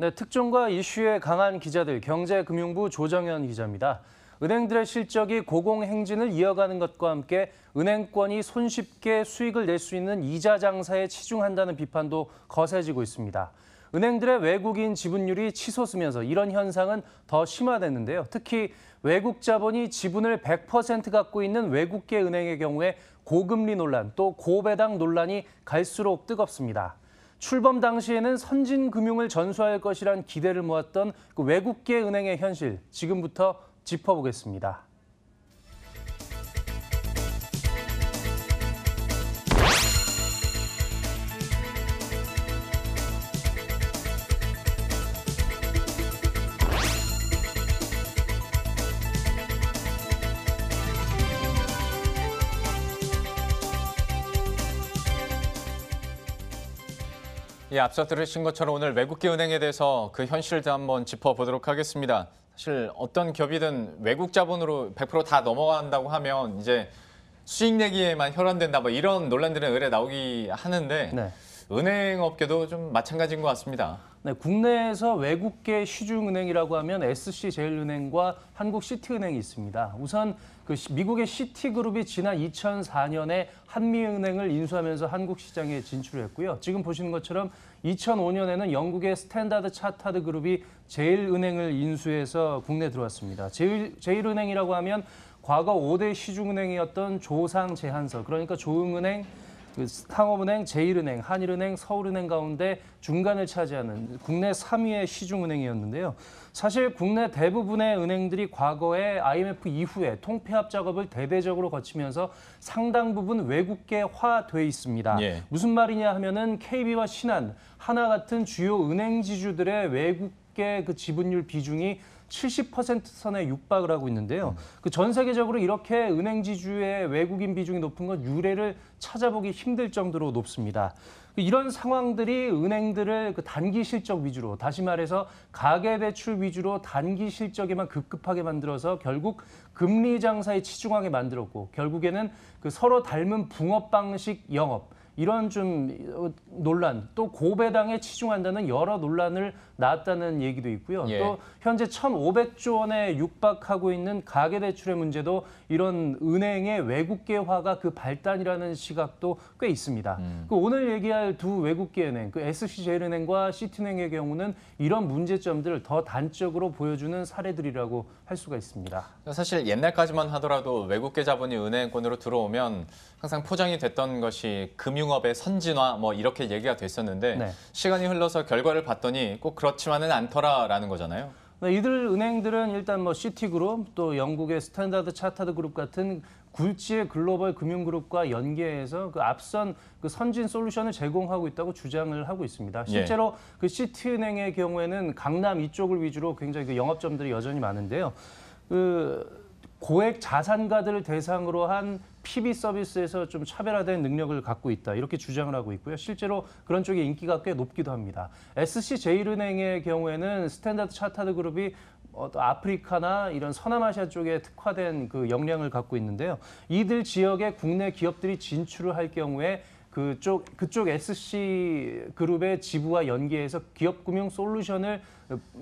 네, 특종과 이슈에 강한 기자들 경제금융부 조정현 기자입니다. 은행들의 실적이 고공행진을 이어가는 것과 함께 은행권이 손쉽게 수익을 낼 수 있는 이자 장사에 치중한다는 비판도 거세지고 있습니다. 은행들의 외국인 지분율이 치솟으면서 이런 현상은 더 심화됐는데요. 특히 외국 자본이 지분을 100% 갖고 있는 외국계 은행의 경우에 고금리 논란 또 고배당 논란이 갈수록 뜨겁습니다. 출범 당시에는 선진 금융을 전수할 것이란 기대를 모았던 그 외국계 은행의 현실 지금부터 짚어보겠습니다. 예, 앞서 들으신 것처럼 오늘 외국계 은행에 대해서 그 현실도 한번 짚어보도록 하겠습니다. 사실 어떤 기업이든 외국 자본으로 100%다 넘어간다고 하면 이제 수익 내기에만 혈안된다 뭐 이런 논란들은 의뢰 나오기 하는데 네. 은행 업계도 좀 마찬가지인 것 같습니다. 네, 국내에서 외국계 시중은행이라고 하면 SC제일은행과 한국시티은행이 있습니다. 우선 그 미국의 시티그룹이 지난 2004년에 한미은행을 인수하면서 한국 시장에 진출했고요. 지금 보시는 것처럼 2005년에는 영국의 스탠다드 차타드 그룹이 제일은행을 인수해서 국내 들어왔습니다. 제일, 제일은행이라고 하면 과거 5대 시중은행이었던 조상 제한서, 그러니까 조응은행, 그 상업은행, 제1은행, 한일은행, 서울은행 가운데 중간을 차지하는 국내 3위의 시중은행이었는데요. 사실 국내 대부분의 은행들이 과거에 IMF 이후에 통폐합 작업을 대대적으로 거치면서 상당 부분 외국계화돼 있습니다. 예. 무슨 말이냐 하면은 KB와 신한, 하나 같은 주요 은행 지주들의 외국계 그 지분율 비중이 70% 선에 육박을 하고 있는데요. 음. 그전 세계적으로 이렇게 은행 지주의 외국인 비중이 높은 건 유례를 찾아보기 힘들 정도로 높습니다. 그 이런 상황들이 은행들을 그 단기 실적 위주로 다시 말해서 가계 대출 위주로 단기 실적에만 급급하게 만들어서 결국 금리 장사에 치중하게 만들었고 결국에는 그 서로 닮은 붕업 방식 영업 이런 좀 어, 논란 또 고배당에 치중한다는 여러 논란을 나왔다는 얘기도 있고요. 예. 또 현재 1,500조 원에 육박하고 있는 가계 대출의 문제도 이런 은행의 외국계화가 그 발단이라는 시각도 꽤 있습니다. 음. 그 오늘 얘기할 두 외국계 은행, 그 SC제일은행과 시티은행의 경우는 이런 문제점들을 더 단적으로 보여주는 사례들이라고 할 수가 있습니다. 사실 옛날까지만 하더라도 외국계 자본이 은행권으로 들어오면 항상 포장이 됐던 것이 금융업의 선진화 뭐 이렇게 얘기가 됐었는데 네. 시간이 흘러서 결과를 봤더니 꼭 그런 그렇지만은 않더라라는 거잖아요. 네, 이들 은행들은 일단 뭐 시티그룹 또 영국의 스탠다드 차타드 그룹 같은 굴지의 글로벌 금융그룹과 연계해서 그 앞선 그 선진 솔루션을 제공하고 있다고 주장을 하고 있습니다. 예. 실제로 예. 그 시티은행의 경우에는 강남 이쪽을 위주로 굉장히 그 영업점들이 여전히 많은데요. 그 고액 자산가들을 대상으로 한 PB 서비스에서 좀 차별화된 능력을 갖고 있다 이렇게 주장을 하고 있고요. 실제로 그런 쪽의 인기가 꽤 높기도 합니다. SC제일은행의 경우에는 스탠다드 차타드 그룹이 어, 아프리카나 이런 서남아시아 쪽에 특화된 그 역량을 갖고 있는데요. 이들 지역에 국내 기업들이 진출을 할 경우에 그쪽 그쪽 SC 그룹의 지부와 연계해서 기업 금융 솔루션을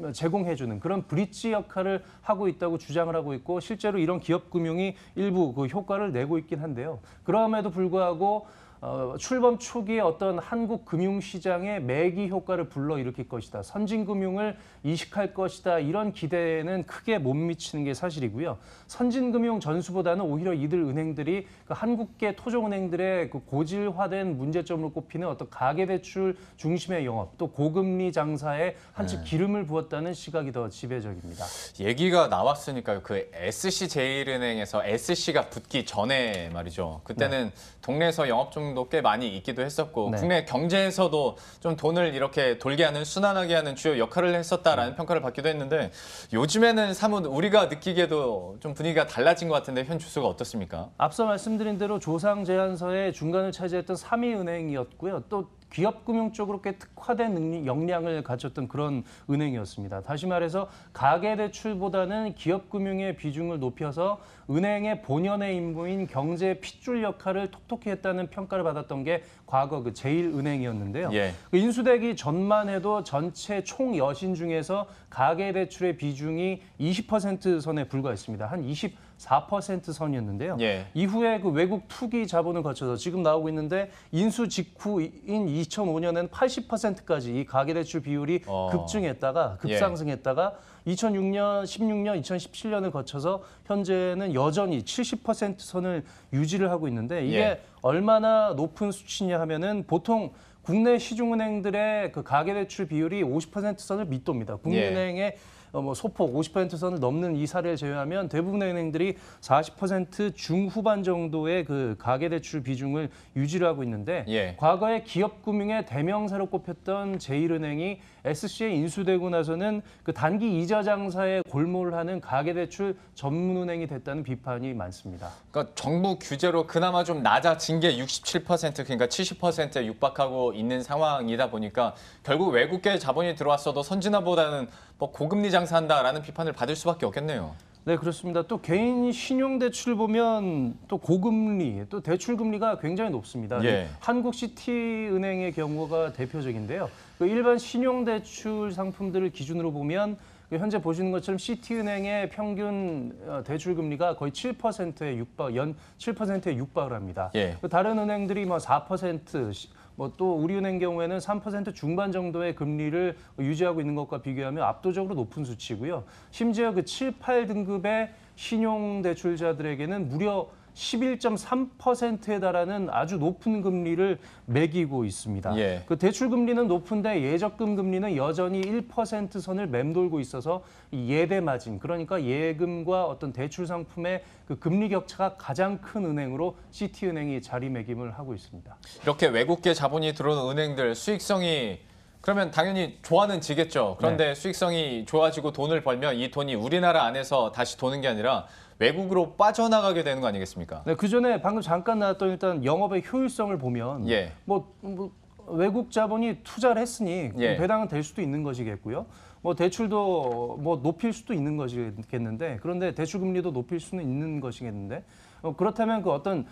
어, 제공해 주는 그런 브릿지 역할을 하고 있다고 주장을 하고 있고 실제로 이런 기업 금융이 일부 그 효과를 내고 있긴 한데요. 그럼에도 불구하고 어, 출범 초기에 어떤 한국 금융시장의 매기 효과를 불러일으킬 것이다. 선진금융을 이식할 것이다. 이런 기대에는 크게 못 미치는 게 사실이고요. 선진금융 전수보다는 오히려 이들 은행들이 그 한국계 토종은행들의 그 고질화된 문제점으로 꼽히는 어떤 가계대출 중심의 영업 또 고금리 장사에 한층 네. 기름을 부었다는 시각이 더 지배적입니다. 얘기가 나왔으니까요. 그 SC제일은행에서 SC가 붙기 전에 말이죠. 그때는 네. 동네에서 영업 좀 가능도꽤 많이 있기도 했었고 네. 국내 경제에서도 좀 돈을 이렇게 돌게 하는 순환하게 하는 주요 역할을 했었다라는 음. 평가를 받기도 했는데 요즘에는 사뭇 우리가 느끼기에도 좀 분위기가 달라진 것 같은데 현 주수가 어떻습니까? 앞서 말씀드린 대로 조상 제안서의 중간을 차지했던 3위은행이었고요. 또 기업금융 쪽으로 꽤 특화된 능력, 역량을 갖췄던 그런 은행이었습니다. 다시 말해서 가계대출보다는 기업금융의 비중을 높여서 은행의 본연의 임무인 경제 핏줄 역할을 톡톡히 했다는 평가를 받았던 게 과거 그 제일은행이었는데요. 예. 그 인수되기 전만 해도 전체 총 여신 중에서 가계대출의 비중이 20% 선에 불과했습니다. 한 20. 4% 선이었는데요. 예. 이후에 그 외국 투기 자본을 거쳐서 지금 나오고 있는데 인수 직후인 2005년에는 80%까지 이 가계 대출 비율이 어. 급증했다가 예. 급상승했다가 예. 2006년, 16년, 2017년을 거쳐서 현재는 여전히 70% 선을 유지를 하고 있는데 이게 예. 얼마나 높은 수치냐 하면은 보통 국내 시중은행들의 그 가계대출 비율이 50% 선을 밑돕니다. 예. 국민은행의 예. 어, 뭐 소폭 50% 선을 넘는 이 사례를 제외하면 대부분의 은행들이 40% 중후반 정도의 그 가계 대출 비중을 유지를 하고 있는데 예. 과거에 기업 금융의 대명사로 꼽혔던 제1은행이 SC에 인수되고 나서는 그 단기 이자 장사에 골몰 하는 가계 대출 전문 은행이 됐다는 비판이 많습니다. 그러니까 정부 규제로 그나마 좀 낮아진 게 67% 그러니까 70%에 육박하고 있는 상황이다 보니까 결국 외국계 자본이 들어왔어도 선진화보다는 뭐 고금리 장사한다라는 비판을 받을 수밖에 없겠네요. 네, 그렇습니다. 또 개인 신용 대출 보면 또 고금리, 또 대출 금리가 굉장히 높습니다. 예. 한국시티은행의 경우가 대표적인데요. 그 일반 신용 대출 상품들을 기준으로 보면 그 현재 보시는 것처럼 시티은행의 평균 어, 대출 금리가 거의 7%에 육박, 연 7%에 육박을 합니다. 예. 그 다른 은행들이 뭐 4%, 뭐또 우리은행 경우에는 3% 중반 정도의 금리를 유지하고 있는 것과 비교하면 압도적으로 높은 수치고요. 심지어 그 7, 8등급의 신용대출자들에게는 무려 11.3%에 달하는 아주 높은 금리를 매기고 있습니다. 예. 그 대출 금리는 높은데 예적금 금리는 여전히 1% 선을 맴돌고 있어서 예대 마진 그러니까 예금과 어떤 대출 상품의 그 금리 격차가 가장 큰 은행으로 시티은행이 자리매김을 하고 있습니다. 이렇게 외국계 자본이 들어오는 은행들 수익성이 그러면 당연히 좋아는 지겠죠. 그런데 네. 수익성이 좋아지고 돈을 벌면 이 돈이 우리나라 안에서 다시 도는 게 아니라 외국으로 빠져나가게 되는 거 아니겠습니까? 네, 그 전에 방금 잠깐 나왔던 일단 영업의 효율성을 보면 예. 뭐, 뭐 외국 자본이 투자를 했으니 예. 배당은 될 수도 있는 것이겠고요. 뭐 대출도 뭐 높일 수도 있는 것이겠는데 그런데 대출 금리도 높일 수는 있는 것이겠는데 어, 그렇다면 그 어떤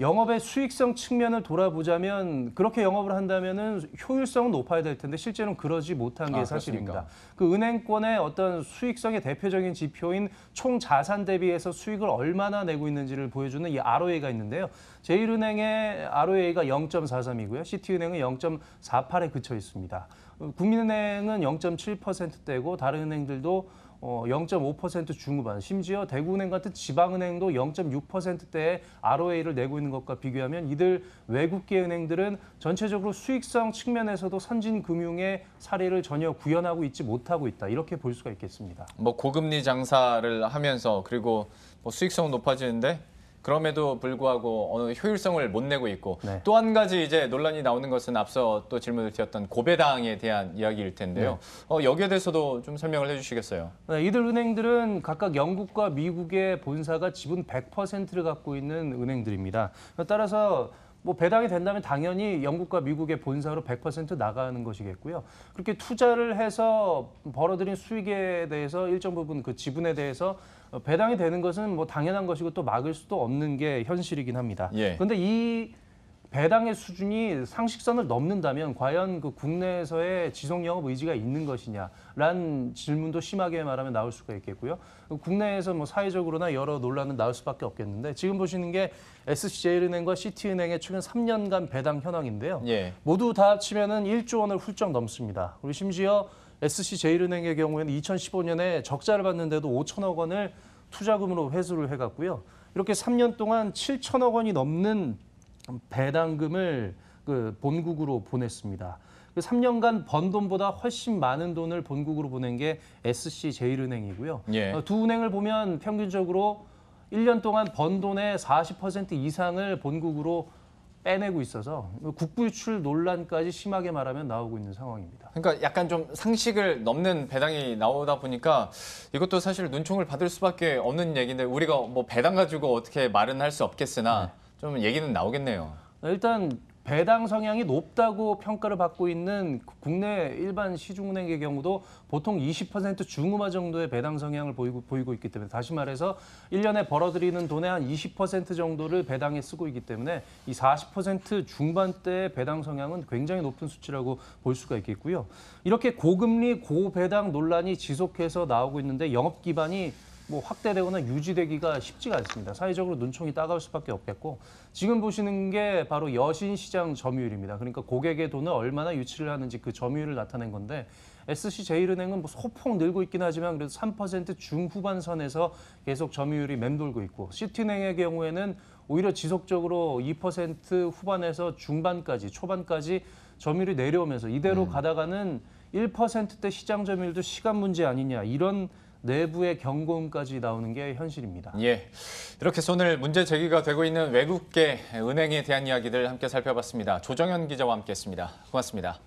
영업의 수익성 측면을 돌아보자면 그렇게 영업을 한다면 효율성은 높아야 될 텐데 실제로는 그러지 못한 게 아, 사실입니다. 그 은행권의 어떤 수익성의 대표적인 지표인 총 자산 대비해서 수익을 얼마나 내고 있는지를 보여주는 이 ROA가 있는데요. 제일은행의 ROA가 0.43이고요. 시티은행은 0.48에 그쳐 있습니다. 어, 국민은행은 0.7%대고 다른 은행들도 어, 0.5% 중후반, 심지어 대구은행 같은 지방은행도 0.6%대의 ROA를 내고 있는 것과 비교하면 이들 외국계 은행들은 전체적으로 수익성 측면에서도 선진금융의 사례를 전혀 구현하고 있지 못하고 있다. 이렇게 볼 수가 있겠습니다. 뭐 고금리 장사를 하면서 그리고 뭐 수익성 높아지는데 그럼에도 불구하고 어느 효율성을 못 내고 있고 네. 또한 가지 이제 논란이 나오는 것은 앞서 또 질문을 드렸던 고배당에 대한 이야기일 텐데요. 네. 어, 여기에 대해서도 좀 설명을 해주시겠어요? 네, 이들 은행들은 각각 영국과 미국의 본사가 지분 100%를 갖고 있는 은행들입니다. 따라서 뭐 배당이 된다면 당연히 영국과 미국의 본사로 100% 나가는 것이겠고요. 그렇게 투자를 해서 벌어들인 수익에 대해서 일정 부분 그 지분에 대해서 배당이 되는 것은 뭐 당연한 것이고 또 막을 수도 없는 게 현실이긴 합니다. 예. 그런데 예. 이 배당의 수준이 상식선을 넘는다면 과연 그 국내에서의 지속 영업 의지가 있는 것이냐라는 질문도 심하게 말하면 나올 수가 있겠고요. 국내에서 뭐 사회적으로나 여러 논란은 나올 수밖에 없겠는데 지금 보시는 게 s j 은행과 시티은행의 최근 3년간 배당 현황인데요. 예. 모두 다 합치면은 1조 원을 훌쩍 넘습니다. 우리 심지어 s j 은행의 경우에는 2015년에 적자를 봤는데도 5천억 원을 투자금으로 회수를 해갔고요. 이렇게 3년 동안 7천억 원이 넘는 배당금을 그 본국으로 보냈습니다. 3년간 그 번 돈보다 훨씬 많은 돈을 본국으로 보낸 게 SC 제일은행이고요. 예. 어, 두 은행을 보면 평균적으로 1년 동안 번 돈의 40% 이상을 본국으로 빼내고 있어서 국부유출 논란까지 심하게 말하면 나오고 있는 상황입니다. 그러니까 약간 좀 상식을 넘는 배당이 나오다 보니까 이것도 사실 눈총을 받을 수밖에 없는 얘기인데 우리가 뭐 배당 가지고 어떻게 말은 할 수 없겠으나 네. 좀 얘기는 나오겠네요. 어, 일단 배당 성향이 높다고 평가를 받고 있는 국내 일반 시중은행의 경우도 보통 20% 중후반 정도의 배당 성향을 보이고, 보이고 있기 때문에 다시 말해서 1년에 벌어들이는 돈의 한 20% 정도를 배당에 쓰고 있기 때문에 이 40% 중반대의 배당 성향은 굉장히 높은 수치라고 볼 수가 있겠고요. 이렇게 고금리 고배당 논란이 지속해서 나오고 있는데 영업 기반이 뭐 확대되거나 유지되기가 쉽지가 않습니다. 사회적으로 눈총이 따가울 수밖에 없겠고 지금 보시는 게 바로 여신 시장 점유율입니다. 그러니까 고객의 돈을 얼마나 유치를 하는지 그 점유율을 나타낸 건데 SC제일은행은 뭐 소폭 늘고 있긴 하지만 그래도 3% 중후반 선에서 계속 점유율이 맴돌고 있고 시티은행의 경우에는 오히려 지속적으로 2% 후반에서 중반까지 초반까지 점유율이 내려오면서 이대로 음. 가다가는 1%대 시장 점유율도 시간 문제 아니냐 이런 내부의 경고음까지 나오는 게 현실입니다. 예, 이렇게 오늘 문제 제기가 되고 있는 외국계 은행에 대한 이야기들 함께 살펴봤습니다. 조정현 기자와 함께했습니다. 고맙습니다.